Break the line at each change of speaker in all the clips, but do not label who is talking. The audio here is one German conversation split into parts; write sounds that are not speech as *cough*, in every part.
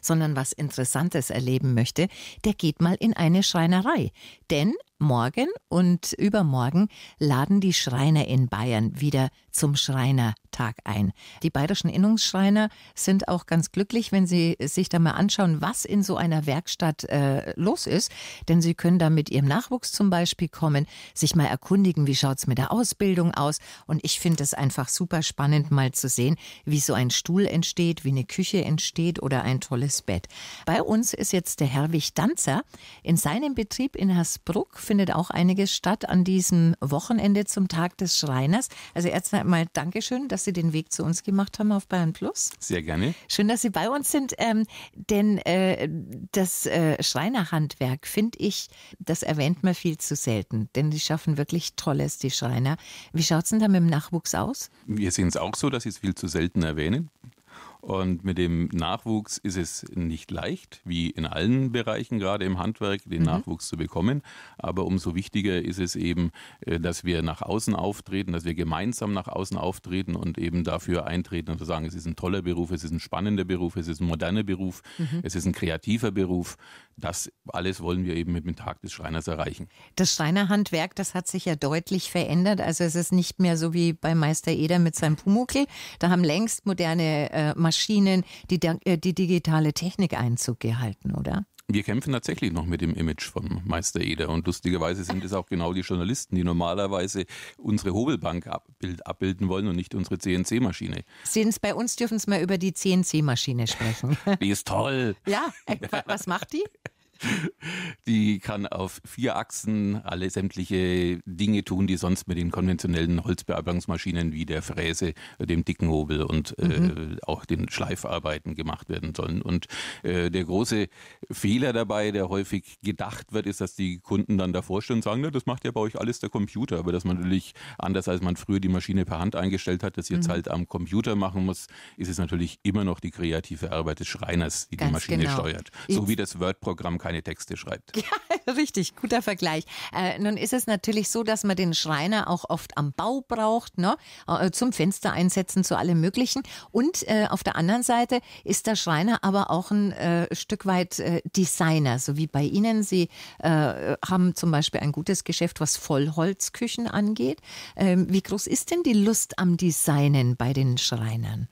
sondern was Interessantes erleben möchte, der geht mal in eine Schreinerei. Denn Morgen und übermorgen laden die Schreiner in Bayern wieder zum Schreinertag ein. Die bayerischen Innungsschreiner sind auch ganz glücklich, wenn sie sich da mal anschauen, was in so einer Werkstatt äh, los ist. Denn sie können da mit ihrem Nachwuchs zum Beispiel kommen, sich mal erkundigen, wie schaut es mit der Ausbildung aus. Und ich finde es einfach super spannend, mal zu sehen, wie so ein Stuhl entsteht, wie eine Küche entsteht oder ein tolles Bett. Bei uns ist jetzt der Herwig Danzer in seinem Betrieb in Hasbruck findet auch einiges statt an diesem Wochenende zum Tag des Schreiners. Also erst einmal Dankeschön, dass Sie den Weg zu uns gemacht haben auf Bayern Plus. Sehr gerne. Schön, dass Sie bei uns sind, ähm, denn äh, das äh, Schreinerhandwerk finde ich, das erwähnt man viel zu selten, denn die schaffen wirklich Tolles, die Schreiner. Wie schaut es denn da mit dem Nachwuchs aus?
Wir sehen es auch so, dass ich es viel zu selten erwähne. Und mit dem Nachwuchs ist es nicht leicht, wie in allen Bereichen, gerade im Handwerk, den mhm. Nachwuchs zu bekommen. Aber umso wichtiger ist es eben, äh, dass wir nach außen auftreten, dass wir gemeinsam nach außen auftreten und eben dafür eintreten und sagen, es ist ein toller Beruf, es ist ein spannender Beruf, es ist ein moderner Beruf, mhm. es ist ein kreativer Beruf. Das alles wollen wir eben mit dem Tag des Schreiners erreichen.
Das Schreinerhandwerk, das hat sich ja deutlich verändert. Also es ist nicht mehr so wie bei Meister Eder mit seinem Pumuckl. Da haben längst moderne äh, Maschinen, die, äh, die digitale Technik Einzug gehalten, oder?
Wir kämpfen tatsächlich noch mit dem Image von Meister Eder und lustigerweise sind es auch genau die Journalisten, die normalerweise unsere Hobelbank abbilden wollen und nicht unsere CNC-Maschine.
Sind's bei uns dürfen Sie mal über die CNC-Maschine sprechen.
Die ist toll. *laughs*
Ja, äh, was macht die?
Die kann auf vier Achsen alle sämtliche Dinge tun, die sonst mit den konventionellen Holzbearbeitungsmaschinen wie der Fräse, dem dicken Hobel und äh, mhm. äh, auch den Schleifarbeiten gemacht werden sollen. Und äh, der große Fehler dabei, der häufig gedacht wird, ist, dass die Kunden dann davor stehen und sagen, na, das macht ja bei euch alles der Computer. Aber dass man natürlich, anders als man früher die Maschine per Hand eingestellt hat, das jetzt mhm. halt am Computer machen muss, ist es natürlich immer noch die kreative Arbeit des Schreiners, die Ganz die Maschine genau. steuert. So wie das Word-Programm kann keine Texte schreibt.
Ja, *laughs* richtig, guter Vergleich. Äh, nun ist es natürlich so, dass man den Schreiner auch oft am Bau braucht, ne? Äh, zum Fenster einsetzen, zu allem Möglichen. Und äh, auf der anderen Seite ist der Schreiner aber auch ein äh, Stück weit äh, Designer, so wie bei Ihnen. Sie äh, haben zum Beispiel ein gutes Geschäft, was Vollholzküchen angeht. Ähm, wie groß ist denn die Lust am Designen bei den Schreinern?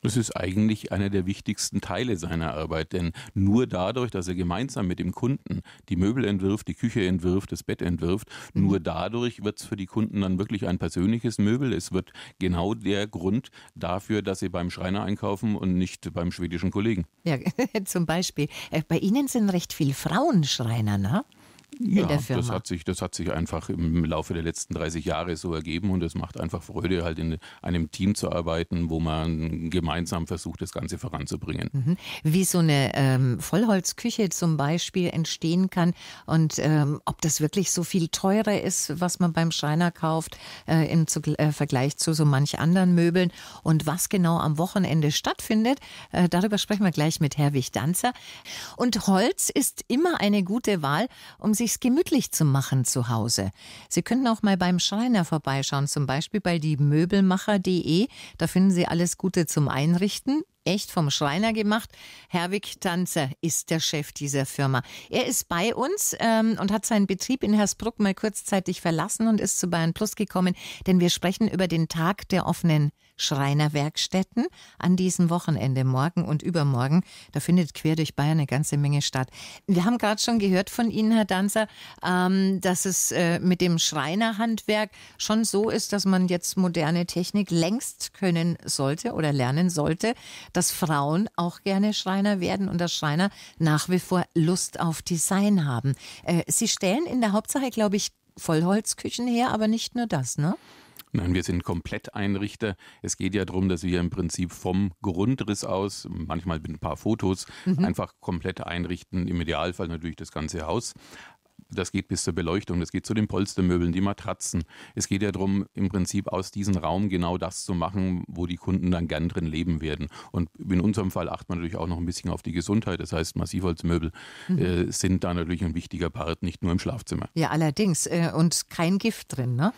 Das ist eigentlich einer der wichtigsten Teile seiner Arbeit, denn nur dadurch, dass er gemeinsam mit dem Kunden die Möbel entwirft, die Küche entwirft, das Bett entwirft, mhm. nur dadurch wird es für die Kunden dann wirklich ein persönliches Möbel. Es wird genau der Grund dafür, dass sie beim Schreiner einkaufen und nicht beim schwedischen Kollegen.
Ja, *laughs* zum Beispiel. Äh, bei Ihnen sind recht viele Frauen Schreiner, ne? ja, in der Firma. Das hat,
sich, das hat sich einfach im Laufe der letzten 30 Jahre so ergeben und es macht einfach Freude, halt in einem Team zu arbeiten, wo man gemeinsam versucht, das Ganze voranzubringen.
Mhm. Wie so eine ähm, Vollholzküche zum Beispiel entstehen kann und ähm, ob das wirklich so viel teurer ist, was man beim Schreiner kauft, äh, im Zugl äh, Vergleich zu so manch anderen Möbeln und was genau am Wochenende stattfindet, äh, darüber sprechen wir gleich mit Herwig Danzer. Und Holz ist immer eine gute Wahl, um sich sich's gemütlich zu machen zu Hause. Sie können auch mal beim Schreiner vorbeischauen, zum Beispiel bei die Möbelmacher.de. Da finden Sie alles Gute zum Einrichten echt vom Schreiner gemacht. Herwig Tanzer ist der Chef dieser Firma. Er ist bei uns ähm, und hat seinen Betrieb in Hersbruck mal kurzzeitig verlassen und ist zu Bayern Plus gekommen, denn wir sprechen über den Tag der offenen Schreinerwerkstätten an diesem Wochenende, morgen und übermorgen. Da findet quer durch Bayern eine ganze Menge statt. Wir haben gerade schon gehört von Ihnen, Herr Danzer, ähm, dass es äh, mit dem Schreinerhandwerk schon so ist, dass man jetzt moderne Technik längst können sollte oder lernen sollte dass Frauen auch gerne Schreiner werden und dass Schreiner nach wie vor Lust auf Design haben. Äh, Sie stellen in der Hauptsache, glaube ich, Vollholzküchen her, aber nicht nur das, ne?
Nein, wir sind Kompletteinrichter. Es geht ja darum, dass wir im Prinzip vom Grundriss aus, manchmal mit ein paar Fotos, mhm. einfach komplett einrichten, im Idealfall natürlich das ganze Haus. Das geht bis zur Beleuchtung, das geht zu den Polstermöbeln, die Matratzen. Es geht ja darum, im Prinzip aus diesem Raum genau das zu machen, wo die Kunden dann gern drin leben werden. Und in unserem Fall achtet man natürlich auch noch ein bisschen auf die Gesundheit. Das heißt, Massivholzmöbel mhm. äh, sind da natürlich ein wichtiger Part, nicht nur im Schlafzimmer.
Ja, allerdings. Äh, und kein Gift drin, ne?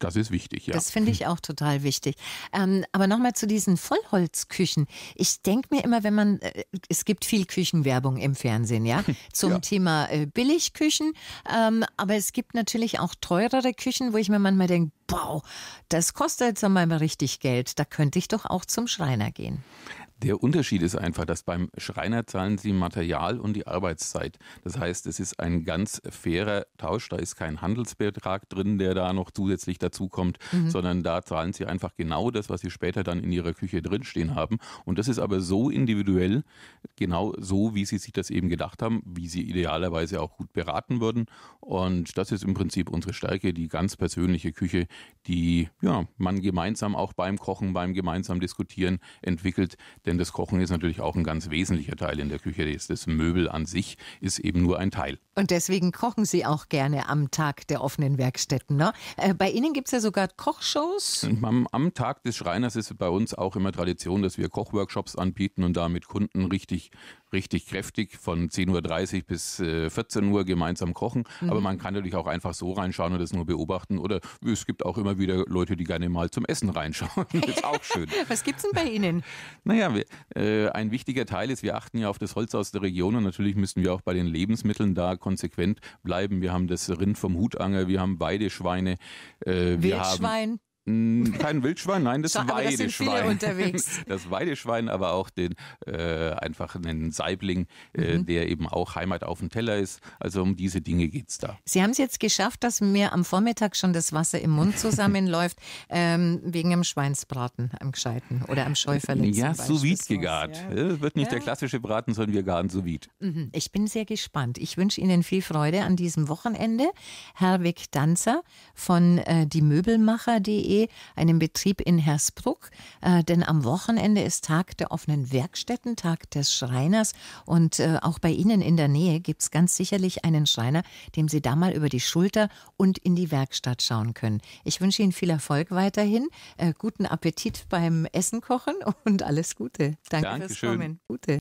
Das ist wichtig, ja. Das finde ich auch total wichtig. Ähm, aber nochmal zu diesen Vollholzküchen. Ich denke mir immer, wenn man, äh, es gibt viel Küchenwerbung im Fernsehen, ja, *laughs* zum ja. Thema äh, Billigküchen. Ähm, aber es gibt natürlich auch teurere Küchen, wo ich mir manchmal denke, wow, das kostet jetzt einmal richtig Geld. Da könnte ich doch auch zum Schreiner gehen.
Der Unterschied ist einfach, dass beim Schreiner zahlen sie Material und die Arbeitszeit. Das heißt, es ist ein ganz fairer Tausch. Da ist kein Handelsbetrag drin, der da noch zusätzlich dazukommt, mhm. sondern da zahlen sie einfach genau das, was sie später dann in ihrer Küche drinstehen haben. Und das ist aber so individuell, genau so, wie sie sich das eben gedacht haben, wie sie idealerweise auch gut beraten würden. Und das ist im Prinzip unsere Stärke, die ganz persönliche Küche, die ja, man gemeinsam auch beim Kochen, beim gemeinsamen Diskutieren entwickelt. Denn das Kochen ist natürlich auch ein ganz wesentlicher Teil in der Küche. Das Möbel an sich ist eben nur ein Teil.
Und deswegen kochen Sie auch gerne am Tag der offenen Werkstätten. Ne? Äh, bei Ihnen gibt es ja sogar Kochshows.
Am, am Tag des Schreiners ist bei uns auch immer Tradition, dass wir Kochworkshops anbieten und da mit Kunden richtig richtig kräftig von 10.30 Uhr bis 14 äh, Uhr gemeinsam kochen. Mhm. Aber man kann natürlich auch einfach so reinschauen und das nur beobachten. Oder es gibt auch immer wieder Leute, die gerne mal zum Essen reinschauen. das *laughs* ist auch schön. *laughs*
Was gibt es denn bei Ihnen?
Naja, wir, äh, ein wichtiger Teil ist, wir achten ja auf das Holz aus der Region und natürlich müssen wir auch bei den Lebensmitteln da konsequent bleiben. Wir haben das Rind vom Hutanger, wir haben Weideschweine. Äh, Wildschwein.
Hm, kein
Wildschwein, nein, das Schade, Weideschwein. Das, unterwegs. *laughs* das, Weideschwein, aber auch den äh, einfach einen Saibling, äh, mhm. der eben auch Heimat auf dem Teller ist. Also um diese Dinge geht es da.
Sie haben es jetzt geschafft, dass mir am Vormittag schon das Wasser im Mund zusammenläuft, *laughs* ähm, wegen dem Schweinsbraten am Gescheiten oder am Schäuferlitz. Ja, sous vide
gegart. Ja. Wird nicht ja. der klassische Braten, sondern wir garen sous
Mhm. Ich bin sehr gespannt. Ich wünsche Ihnen viel Freude an diesem Wochenende. Herwig Danzer von äh, diemöbelmacher.de AG, einem Betrieb in Hersbruck. Äh, denn am Wochenende ist Tag der offenen Werkstätten, Tag des Schreiners. Und äh, auch bei Ihnen in der Nähe gibt es ganz sicherlich einen Schreiner, dem Sie da mal über die Schulter und in die Werkstatt schauen können. Ich wünsche Ihnen viel Erfolg weiterhin, äh, guten Appetit beim Essen kochen *laughs* und alles Gute. Danke Dankeschön. fürs Kommen. Gute.